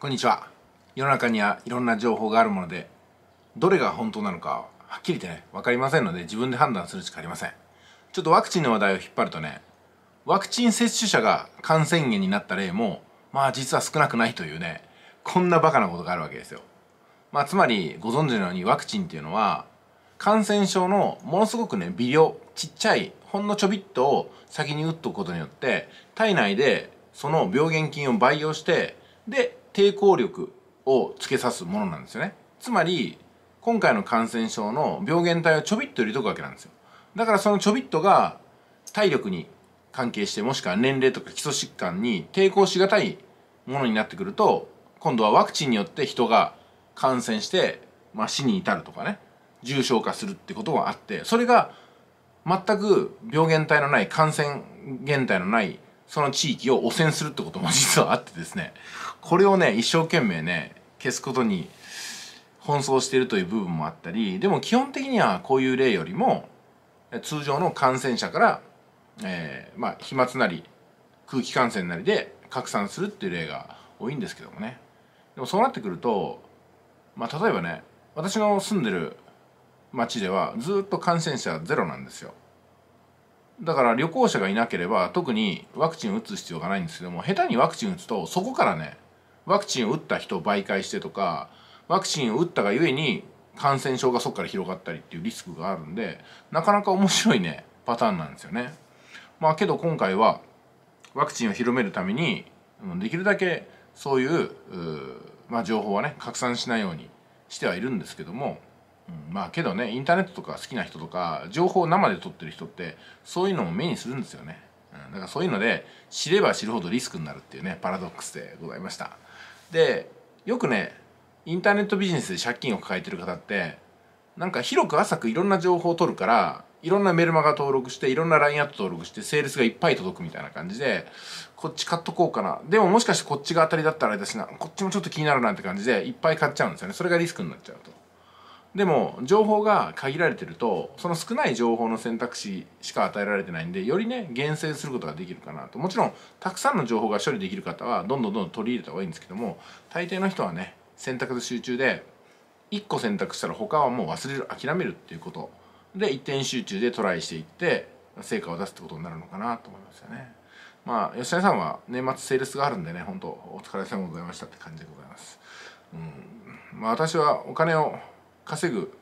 こんにちは世の中にはいろんな情報があるものでどれが本当なのかはっきりとね分かりませんので自分で判断するしかありませんちょっとワクチンの話題を引っ張るとねワクチン接種者が感染源になった例もまあ実は少なくないというねこんなバカなことがあるわけですよまあつまりご存知のようにワクチンっていうのは感染症のものすごくね微量ちっちゃいほんのちょびっとを先に打っとくことによって体内でその病原菌を培養してで抵抗力をつけさすものなんですよねつまり今回の感染症の病原体をちょびっと入れとくわけなんですよだからそのちょびっとが体力に関係してもしくは年齢とか基礎疾患に抵抗しがたいものになってくると今度はワクチンによって人が感染して、まあ、死に至るとかね重症化するってことがあってそれが全く病原体のない感染原体のないその地域を汚染するってことも実はあってですねこれをね一生懸命ね消すことに奔走しているという部分もあったりでも基本的にはこういう例よりも通常の感染者から、えー、まあ飛沫なり空気感染なりで拡散するっていう例が多いんですけどもねでもそうなってくると、まあ、例えばね私の住んでる町ではずっと感染者ゼロなんですよだから旅行者がいなければ特にワクチン打つ必要がないんですけども下手にワクチン打つとそこからねワクチンを打った人を媒介してとかワクチンを打ったがゆえに感染症がそこから広がったりっていうリスクがあるんでなかなか面白いねパターンなんですよね。まあけど今回はワクチンを広めるためにできるだけそういうまあ、情報はね拡散しないようにしてはいるんですけどもうん、まあけどねインターネットとか好きな人とか情報を生で撮ってる人ってそういうのも目にするんですよね、うん、だからそういうので知れば知るほどリスクになるっていうねパラドックスでございましたでよくねインターネットビジネスで借金を抱えてる方ってなんか広く浅くいろんな情報を取るからいろんなメルマガ登録していろんな LINE アット登録してセールスがいっぱい届くみたいな感じでこっち買っとこうかなでももしかしてこっちが当たりだったらあれだしなこっちもちょっと気になるなって感じでいっぱい買っちゃうんですよねそれがリスクになっちゃうと。でも情報が限られてるとその少ない情報の選択肢しか与えられてないんでよりね厳選することができるかなともちろんたくさんの情報が処理できる方はどんどんどんどん取り入れた方がいいんですけども大抵の人はね選択と集中で1個選択したら他はもう忘れる諦めるっていうことで一点集中でトライしていって成果を出すってことになるのかなと思いますよねまあ吉谷さんは年末セールスがあるんでね本当お疲れ様でございましたって感じでございますうんまあ私はお金を稼ぐ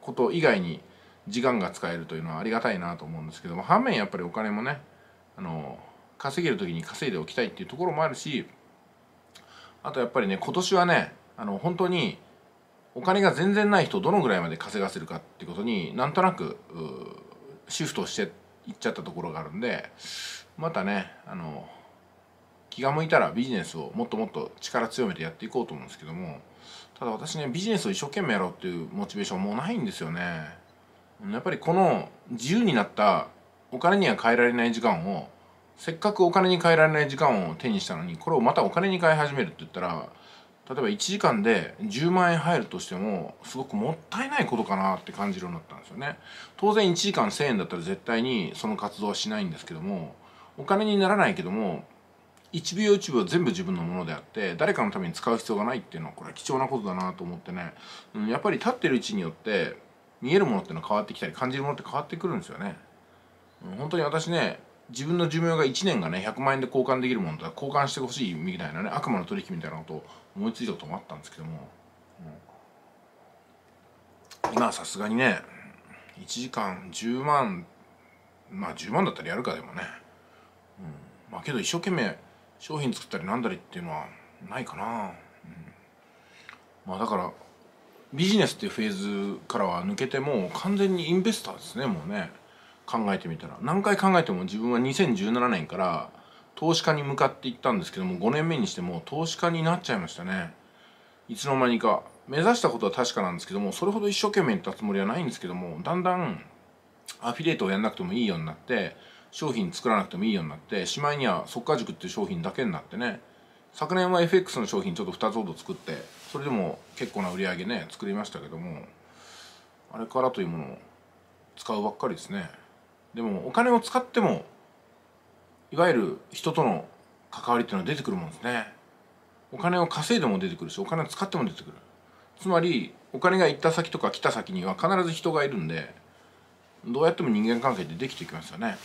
こと以外に時間が使えるというのはありがたいなと思うんですけども反面やっぱりお金もねあの稼げる時に稼いでおきたいっていうところもあるしあとやっぱりね今年はねあの本当にお金が全然ない人どのぐらいまで稼がせるかっていうことになんとなくシフトしていっちゃったところがあるんでまたねあの気が向いたらビジネスをもっともっと力強めてやっていこうと思うんですけどもただ私ねビジネスを一生懸命やろうっていうモチベーションもうないんですよねやっぱりこの自由になったお金には変えられない時間をせっかくお金に変えられない時間を手にしたのにこれをまたお金に変え始めるって言ったら例えば1時間で10万円入るとしてもすごくもったいないことかなって感じるようになったんですよね当然1時間1000円だったら絶対にその活動はしないんですけどもお金にならないけども1秒1秒全部自分のものであって誰かのために使う必要がないっていうのはこれは貴重なことだなと思ってね、うん、やっぱり立ってる位置によって見えるものっていうのは変わってきたり感じるものって変わってくるんですよね、うん、本当に私ね自分の寿命が1年がね100万円で交換できるものと交換してほしいみたいなね悪魔の取引みたいなことを思いついたこともあったんですけども、うん、今さすがにね1時間10万まあ10万だったらやるかでもね、うん、まあけど一生懸命商品作ったりなんだりっていうのはないかな、うん、まあだからビジネスっていうフェーズからは抜けてもう完全にインベスターですねもうね考えてみたら何回考えても自分は2017年から投資家に向かっていったんですけども5年目にしても投資家になっちゃいましたねいつの間にか目指したことは確かなんですけどもそれほど一生懸命にったつもりはないんですけどもだんだんアフィリエイトをやんなくてもいいようになって商品作らなくてもいいようになってしまいには速か塾っていう商品だけになってね昨年は FX の商品ちょっと2つほど作ってそれでも結構な売り上げね作りましたけどもあれからというものを使うばっかりですねでもお金を使ってもいわゆる人との関わりっていうのは出てくるもんですねお金を稼いでも出てくるしお金を使っても出てくるつまりお金が行った先とか来た先には必ず人がいるんでどうやっても人間関係ってできていきますよね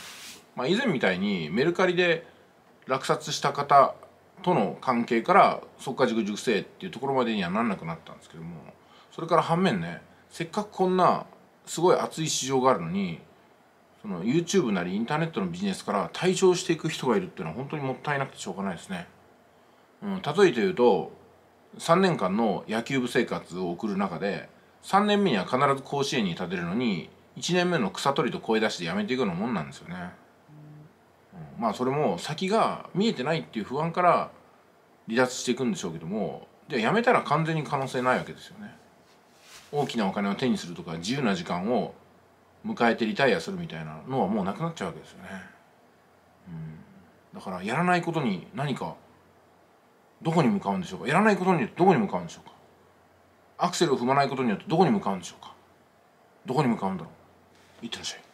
まあ、以前みたいにメルカリで落札した方との関係から即価塾塾生っていうところまでにはなんなくなったんですけどもそれから反面ねせっかくこんなすごい熱い市場があるのにその YouTube なりインターネットのビジネスから退場していく人がいるっていうのは本当にもったいなくてしょうがないですね。うん、例えて言うと3年間の野球部生活を送る中で3年目には必ず甲子園に立てるのに1年目の草取りと声出しでやめていくようなもんなんですよね。まあそれも先が見えてないっていう不安から離脱していくんでしょうけどもじゃあ辞めたら完全に可能性ないわけですよね。大きなお金を手にするとか自由な時間を迎えてリタイアするみたいなのはもうなくなっちゃうわけですよね。うん、だからやらないことに何かどこに向かうんでしょうかやらないことによってどこに向かうんでしょうかアクセルを踏まないことによってどこに向かうんでしょうかどこに向かうんだろういってらっしゃい。